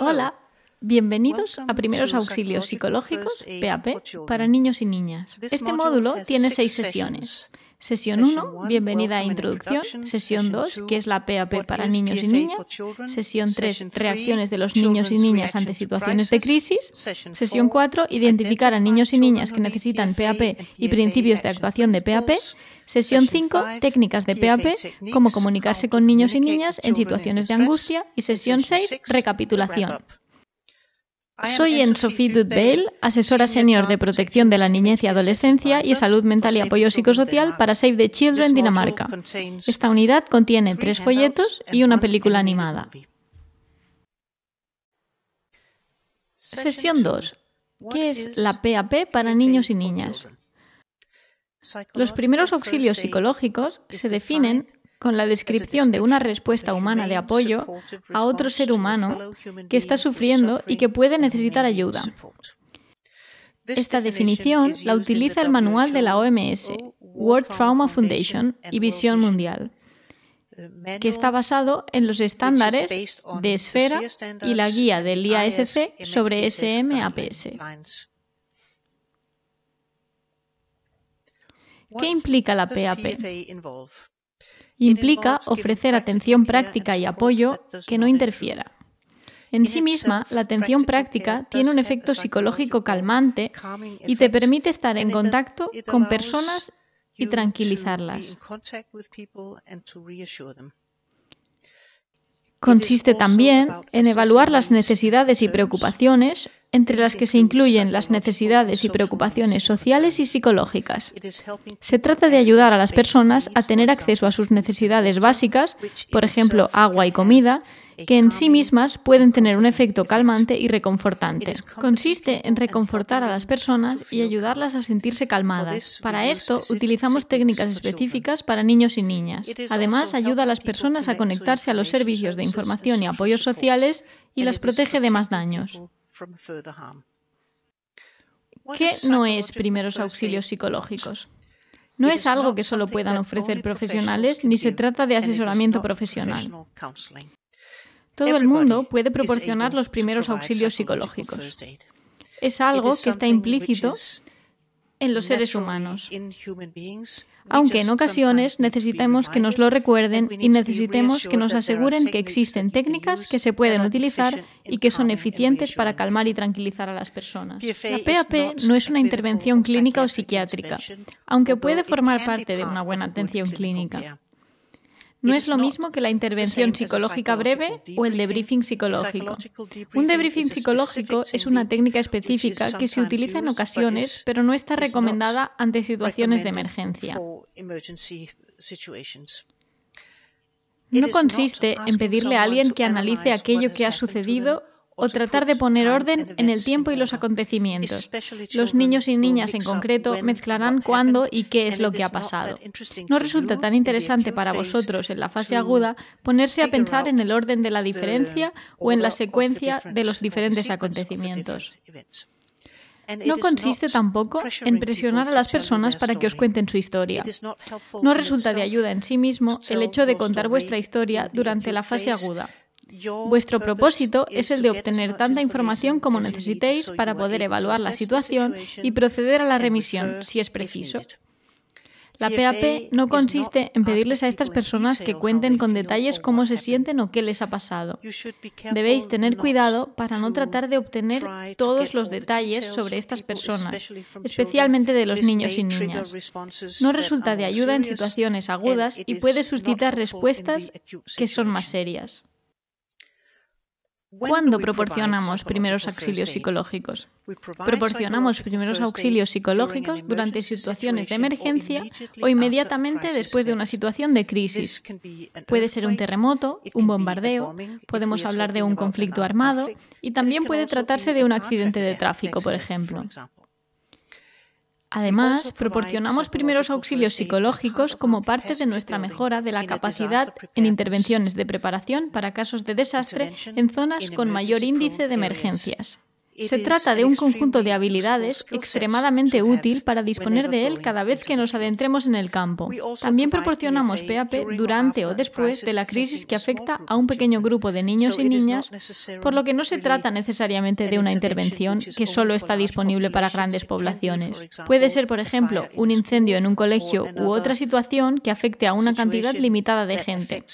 Hola, bienvenidos a Primeros Auxilios Psicológicos, PAP, para niños y niñas. Este módulo tiene seis sesiones. Sesión 1, bienvenida e introducción. Sesión 2, que es la PAP para niños y niñas. Sesión 3, reacciones de los niños y niñas ante situaciones de crisis. Sesión 4, identificar a niños y niñas que necesitan PAP y principios de actuación de PAP. Sesión 5, técnicas de PAP, cómo comunicarse con niños y niñas en situaciones de angustia. Y sesión 6, recapitulación. Soy en sophie Dudbale, asesora senior de protección de la niñez y adolescencia y salud mental y apoyo psicosocial para Save the Children Dinamarca. Esta unidad contiene tres folletos y una película animada. Sesión 2. ¿Qué es la PAP para niños y niñas? Los primeros auxilios psicológicos se definen con la descripción de una respuesta humana de apoyo a otro ser humano que está sufriendo y que puede necesitar ayuda. Esta definición la utiliza el manual de la OMS, World Trauma Foundation y Visión Mundial, uh, que está basado en los estándares de esfera y la guía del IASC sobre SMAPS. ¿Qué implica la PAP? implica ofrecer atención práctica y apoyo que no interfiera. En sí misma, la atención práctica tiene un efecto psicológico calmante y te permite estar en contacto con personas y tranquilizarlas. Consiste también en evaluar las necesidades y preocupaciones entre las que se incluyen las necesidades y preocupaciones sociales y psicológicas. Se trata de ayudar a las personas a tener acceso a sus necesidades básicas, por ejemplo, agua y comida, que en sí mismas pueden tener un efecto calmante y reconfortante. Consiste en reconfortar a las personas y ayudarlas a sentirse calmadas. Para esto utilizamos técnicas específicas para niños y niñas. Además, ayuda a las personas a conectarse a los servicios de información y apoyos sociales y las protege de más daños. ¿Qué no es primeros auxilios psicológicos? No es algo que solo puedan ofrecer profesionales ni se trata de asesoramiento profesional. Todo el mundo puede proporcionar los primeros auxilios psicológicos. Es algo que está implícito en los seres humanos. Aunque en ocasiones necesitemos que nos lo recuerden y necesitemos que nos aseguren que existen técnicas que se pueden utilizar y que son eficientes para calmar y tranquilizar a las personas. La PAP no es una intervención clínica o psiquiátrica, aunque puede formar parte de una buena atención clínica. No es lo mismo que la intervención psicológica breve o el debriefing psicológico. Un debriefing psicológico es una técnica específica que se utiliza en ocasiones, pero no está recomendada ante situaciones de emergencia. No consiste en pedirle a alguien que analice aquello que ha sucedido o tratar de poner orden en el tiempo y los acontecimientos. Los niños y niñas en concreto mezclarán cuándo y qué es lo que ha pasado. No resulta tan interesante para vosotros en la fase aguda ponerse a pensar en el orden de la diferencia o en la secuencia de los diferentes acontecimientos. No consiste tampoco en presionar a las personas para que os cuenten su historia. No resulta de ayuda en sí mismo el hecho de contar vuestra historia durante la fase aguda. Vuestro propósito es el de obtener tanta información como necesitéis para poder evaluar la situación y proceder a la remisión, si es preciso. La PAP no consiste en pedirles a estas personas que cuenten con detalles cómo se sienten o qué les ha pasado. Debéis tener cuidado para no tratar de obtener todos los detalles sobre estas personas, especialmente de los niños y niñas. No resulta de ayuda en situaciones agudas y puede suscitar respuestas que son más serias. ¿Cuándo proporcionamos primeros auxilios psicológicos? Proporcionamos primeros auxilios psicológicos durante situaciones de emergencia o inmediatamente después de una situación de crisis. Puede ser un terremoto, un bombardeo, podemos hablar de un conflicto armado y también puede tratarse de un accidente de tráfico, por ejemplo. Además, proporcionamos primeros auxilios psicológicos como parte de nuestra mejora de la capacidad en intervenciones de preparación para casos de desastre en zonas con mayor índice de emergencias. Se trata de un conjunto de habilidades extremadamente útil para disponer de él cada vez que nos adentremos en el campo. También proporcionamos PAP durante o después de la crisis que afecta a un pequeño grupo de niños y niñas, por lo que no se trata necesariamente de una intervención que solo está disponible para grandes poblaciones. Puede ser, por ejemplo, un incendio en un colegio u otra situación que afecte a una cantidad limitada de gente.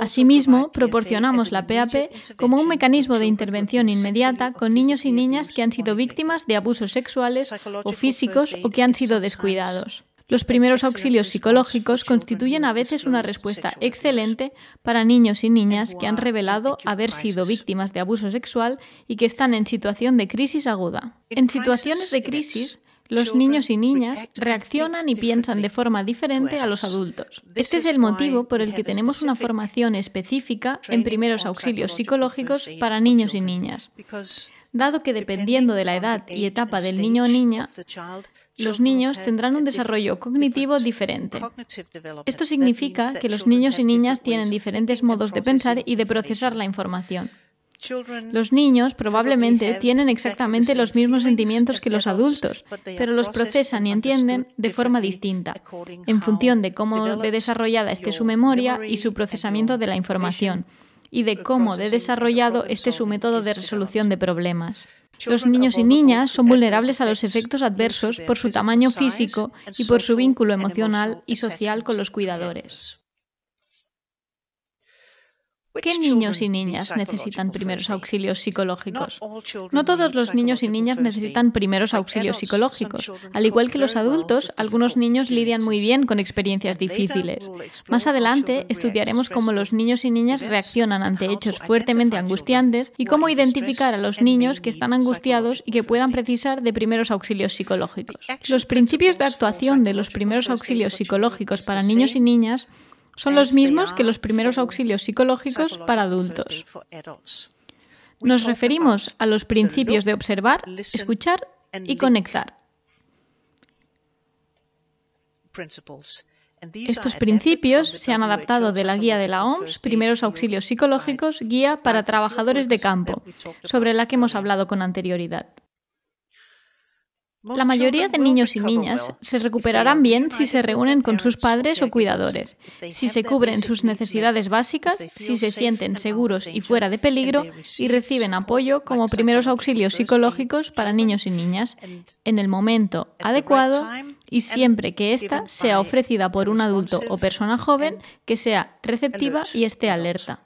Asimismo, proporcionamos la PAP como un mecanismo de intervención inmediata con niños y niñas que han sido víctimas de abusos sexuales o físicos o que han sido descuidados. Los primeros auxilios psicológicos constituyen a veces una respuesta excelente para niños y niñas que han revelado haber sido víctimas de abuso sexual y que están en situación de crisis aguda. En situaciones de crisis, los niños y niñas reaccionan y piensan de forma diferente a los adultos. Este es el motivo por el que tenemos una formación específica en primeros auxilios psicológicos para niños y niñas, dado que dependiendo de la edad y etapa del niño o niña, los niños tendrán un desarrollo cognitivo diferente. Esto significa que los niños y niñas tienen diferentes modos de pensar y de procesar la información. Los niños probablemente tienen exactamente los mismos sentimientos que los adultos, pero los procesan y entienden de forma distinta, en función de cómo de desarrollada esté su memoria y su procesamiento de la información, y de cómo de desarrollado esté su método de resolución de problemas. Los niños y niñas son vulnerables a los efectos adversos por su tamaño físico y por su vínculo emocional y social con los cuidadores. ¿Qué niños y niñas necesitan primeros auxilios psicológicos? No todos los niños y niñas necesitan primeros auxilios psicológicos. Al igual que los adultos, algunos niños lidian muy bien con experiencias difíciles. Más adelante estudiaremos cómo los niños y niñas reaccionan ante hechos fuertemente angustiantes y cómo identificar a los niños que están angustiados y que puedan precisar de primeros auxilios psicológicos. Los principios de actuación de los primeros auxilios psicológicos para niños y niñas son los mismos que los primeros auxilios psicológicos para adultos. Nos referimos a los principios de observar, escuchar y conectar. Estos principios se han adaptado de la guía de la OMS, Primeros Auxilios Psicológicos, guía para trabajadores de campo, sobre la que hemos hablado con anterioridad. La mayoría de niños y niñas se recuperarán bien si se reúnen con sus padres o cuidadores, si se cubren sus necesidades básicas, si se sienten seguros y fuera de peligro y reciben apoyo como primeros auxilios psicológicos para niños y niñas en el momento adecuado y siempre que ésta sea ofrecida por un adulto o persona joven que sea receptiva y esté alerta.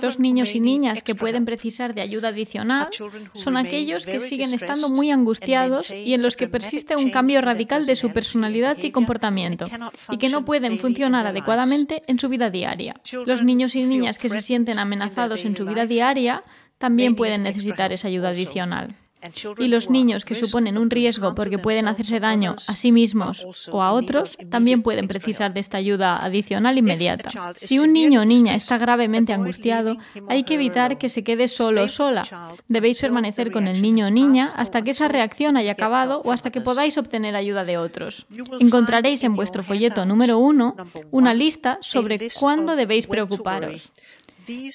Los niños y niñas que pueden precisar de ayuda adicional son aquellos que siguen estando muy angustiados y en los que persiste un cambio radical de su personalidad y comportamiento y que no pueden funcionar adecuadamente en su vida diaria. Los niños y niñas que se sienten amenazados en su vida diaria también pueden necesitar esa ayuda adicional. Y los niños que suponen un riesgo porque pueden hacerse daño a sí mismos o a otros también pueden precisar de esta ayuda adicional inmediata. Si un niño o niña está gravemente angustiado, hay que evitar que se quede solo o sola. Debéis permanecer con el niño o niña hasta que esa reacción haya acabado o hasta que podáis obtener ayuda de otros. Encontraréis en vuestro folleto número uno una lista sobre cuándo debéis preocuparos.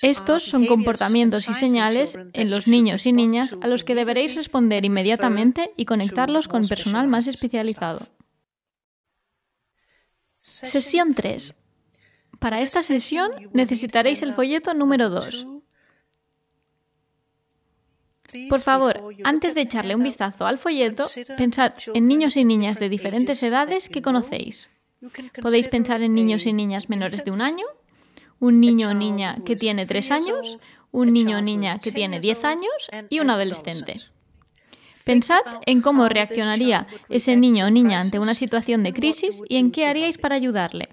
Estos son comportamientos y señales en los niños y niñas a los que deberéis responder inmediatamente y conectarlos con personal más especializado. Sesión 3. Para esta sesión necesitaréis el folleto número 2. Por favor, antes de echarle un vistazo al folleto, pensad en niños y niñas de diferentes edades que conocéis. Podéis pensar en niños y niñas menores de un año, un niño o niña que tiene 3 años, un niño o niña que tiene 10 años y un adolescente. Pensad en cómo reaccionaría ese niño o niña ante una situación de crisis y en qué haríais para ayudarle.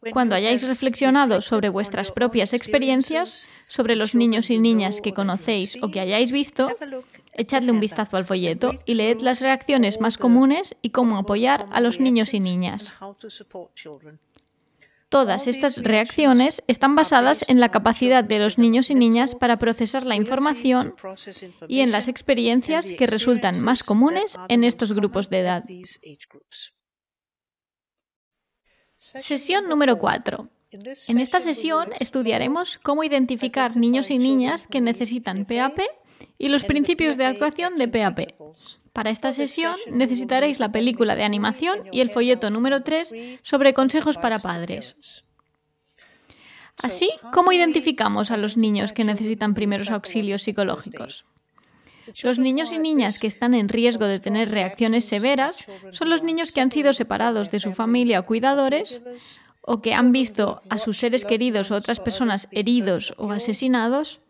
Pues cuando hayáis reflexionado sobre vuestras propias experiencias, sobre los niños y niñas que conocéis o que hayáis visto, echadle un vistazo al folleto y leed las reacciones más comunes y cómo apoyar a los niños y niñas. Todas estas reacciones están basadas en la capacidad de los niños y niñas para procesar la información y en las experiencias que resultan más comunes en estos grupos de edad. Sesión número 4. En esta sesión estudiaremos cómo identificar niños y niñas que necesitan PAP y los principios de actuación de PAP. Para esta sesión necesitaréis la película de animación y el folleto número 3 sobre consejos para padres. Así, ¿cómo identificamos a los niños que necesitan primeros auxilios psicológicos? Los niños y niñas que están en riesgo de tener reacciones severas son los niños que han sido separados de su familia o cuidadores o que han visto a sus seres queridos o otras personas heridos o asesinados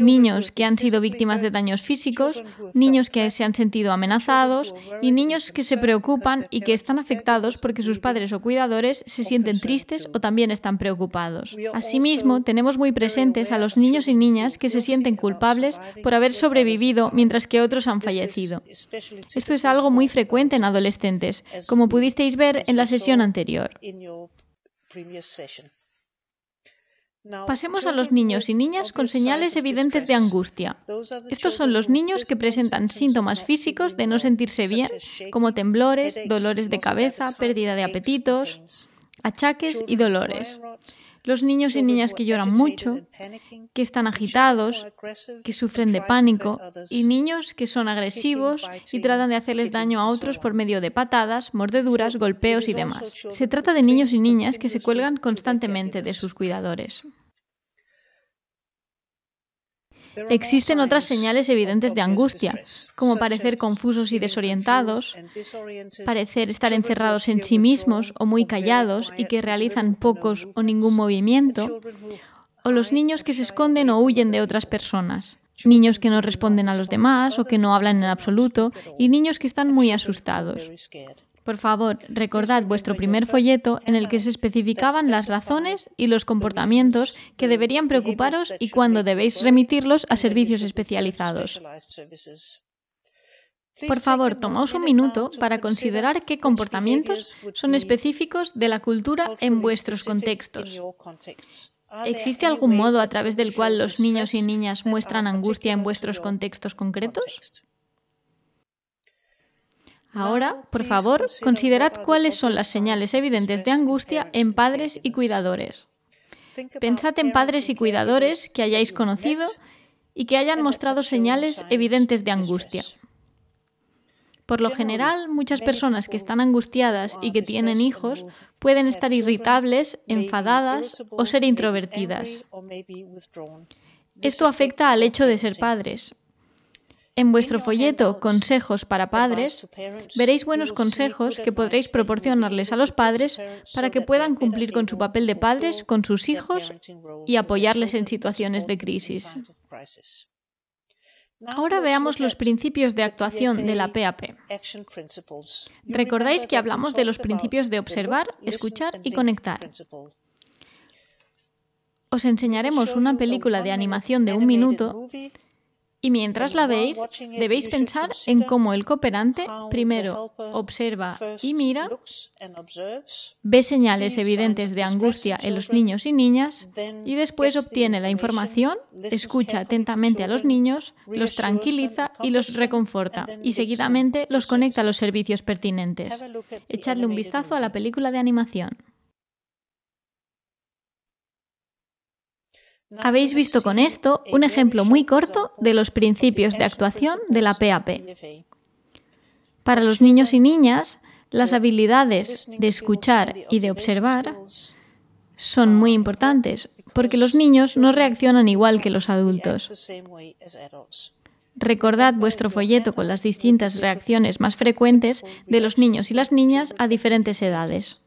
niños que han sido víctimas de daños físicos, niños que se han sentido amenazados y niños que se preocupan y que están afectados porque sus padres o cuidadores se sienten tristes o también están preocupados. Asimismo, tenemos muy presentes a los niños y niñas que se sienten culpables por haber sobrevivido mientras que otros han fallecido. Esto es algo muy frecuente en adolescentes, como pudisteis ver en la sesión anterior. Pasemos a los niños y niñas con señales evidentes de angustia. Estos son los niños que presentan síntomas físicos de no sentirse bien, como temblores, dolores de cabeza, pérdida de apetitos, achaques y dolores. Los niños y niñas que lloran mucho, que están agitados, que sufren de pánico, y niños que son agresivos y tratan de hacerles daño a otros por medio de patadas, mordeduras, golpeos y demás. Se trata de niños y niñas que se cuelgan constantemente de sus cuidadores. Existen otras señales evidentes de angustia, como parecer confusos y desorientados, parecer estar encerrados en sí mismos o muy callados y que realizan pocos o ningún movimiento, o los niños que se esconden o huyen de otras personas, niños que no responden a los demás o que no hablan en absoluto y niños que están muy asustados. Por favor, recordad vuestro primer folleto en el que se especificaban las razones y los comportamientos que deberían preocuparos y cuándo debéis remitirlos a servicios especializados. Por favor, tomaos un minuto para considerar qué comportamientos son específicos de la cultura en vuestros contextos. ¿Existe algún modo a través del cual los niños y niñas muestran angustia en vuestros contextos concretos? Ahora, por favor, considerad cuáles son las señales evidentes de angustia en padres y cuidadores. Pensad en padres y cuidadores que hayáis conocido y que hayan mostrado señales evidentes de angustia. Por lo general, muchas personas que están angustiadas y que tienen hijos pueden estar irritables, enfadadas o ser introvertidas. Esto afecta al hecho de ser padres, en vuestro folleto Consejos para padres veréis buenos consejos que podréis proporcionarles a los padres para que puedan cumplir con su papel de padres con sus hijos y apoyarles en situaciones de crisis. Ahora veamos los principios de actuación de la PAP. Recordáis que hablamos de los principios de observar, escuchar y conectar. Os enseñaremos una película de animación de un minuto y mientras la veis, debéis pensar en cómo el cooperante primero observa y mira, ve señales evidentes de angustia en los niños y niñas y después obtiene la información, escucha atentamente a los niños, los tranquiliza y los reconforta y seguidamente los conecta a los servicios pertinentes. Echadle un vistazo a la película de animación. Habéis visto con esto un ejemplo muy corto de los principios de actuación de la PAP. Para los niños y niñas, las habilidades de escuchar y de observar son muy importantes porque los niños no reaccionan igual que los adultos. Recordad vuestro folleto con las distintas reacciones más frecuentes de los niños y las niñas a diferentes edades.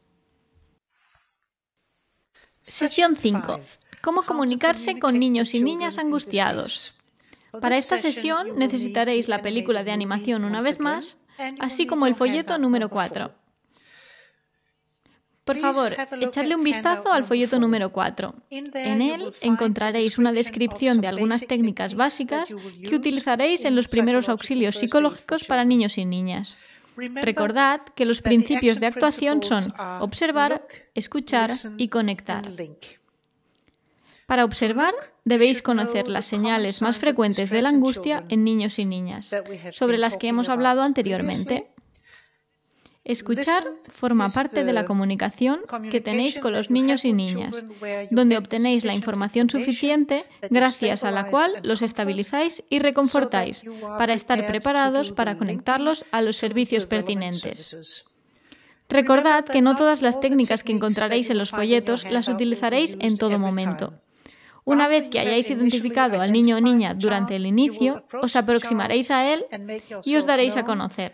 Sesión 5 cómo comunicarse con niños y niñas angustiados. Para esta sesión necesitaréis la película de animación una vez más, así como el folleto número 4. Por favor, echadle un vistazo al folleto número 4. En él encontraréis una descripción de algunas técnicas básicas que utilizaréis en los primeros auxilios psicológicos para niños y niñas. Recordad que los principios de actuación son observar, escuchar y conectar. Para observar, debéis conocer las señales más frecuentes de la angustia en niños y niñas, sobre las que hemos hablado anteriormente. Escuchar forma parte de la comunicación que tenéis con los niños y niñas, donde obtenéis la información suficiente gracias a la cual los estabilizáis y reconfortáis para estar preparados para conectarlos a los servicios pertinentes. Recordad que no todas las técnicas que encontraréis en los folletos las utilizaréis en todo momento. Una vez que hayáis identificado al niño o niña durante el inicio, os aproximaréis a él y os daréis a conocer.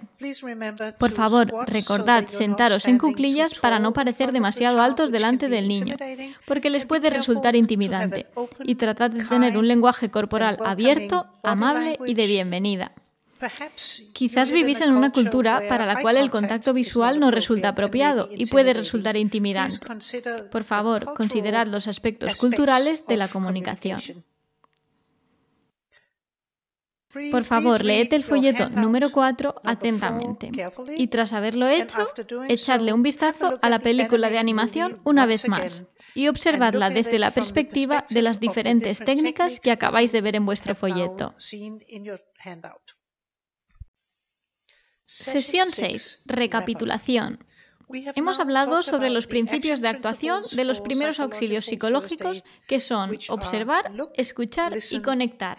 Por favor, recordad sentaros en cuclillas para no parecer demasiado altos delante del niño, porque les puede resultar intimidante, y tratad de tener un lenguaje corporal abierto, amable y de bienvenida. Quizás vivís en una cultura para la cual el contacto visual no resulta apropiado y puede resultar intimidante. Por favor, considerad los aspectos culturales de la comunicación. Por favor, leed el folleto número 4 atentamente y tras haberlo hecho, echadle un vistazo a la película de animación una vez más y observadla desde la perspectiva de las diferentes técnicas que acabáis de ver en vuestro folleto. Sesión 6. Recapitulación. Hemos hablado sobre los principios de actuación de los primeros auxilios psicológicos que son observar, escuchar y conectar.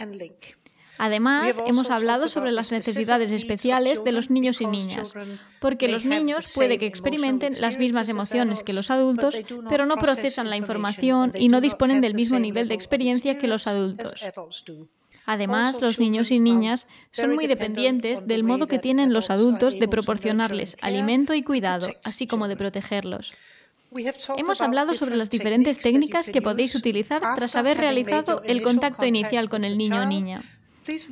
Además, hemos hablado sobre las necesidades especiales de los niños y niñas, porque los niños puede que experimenten las mismas emociones que los adultos, pero no procesan la información y no disponen del mismo nivel de experiencia que los adultos. Además, los niños y um, niñas son muy dependientes del modo que tienen los adultos de proporcionarles alimento y cuidado, así como de protegerlos. Hemos hablado sobre las diferentes técnicas que podéis utilizar tras haber realizado el contacto inicial con el niño o niña.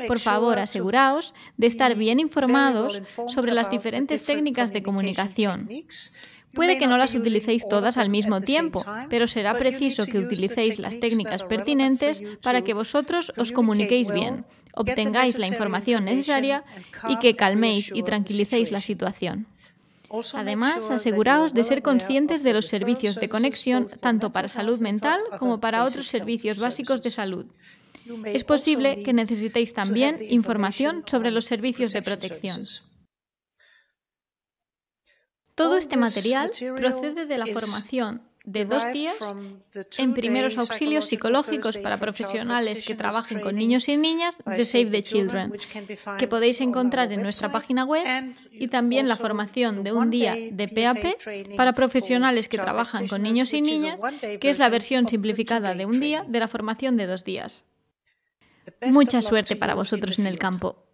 Por favor, aseguraos de estar bien informados sobre las diferentes técnicas de comunicación. Puede que no las utilicéis todas al mismo tiempo, pero será preciso que utilicéis las técnicas pertinentes para que vosotros os comuniquéis bien, obtengáis la información necesaria y que calméis y tranquilicéis la situación. Además, aseguraos de ser conscientes de los servicios de conexión tanto para salud mental como para otros servicios básicos de salud. Es posible que necesitéis también información sobre los servicios de protección. Todo este material procede de la formación de dos días en primeros auxilios psicológicos para profesionales que trabajan con niños y niñas de Save the Children, que podéis encontrar en nuestra página web, y también la formación de un día de PAP para profesionales que trabajan con niños y niñas, que es la versión simplificada de un día de la formación de dos días. Mucha suerte para vosotros en el campo.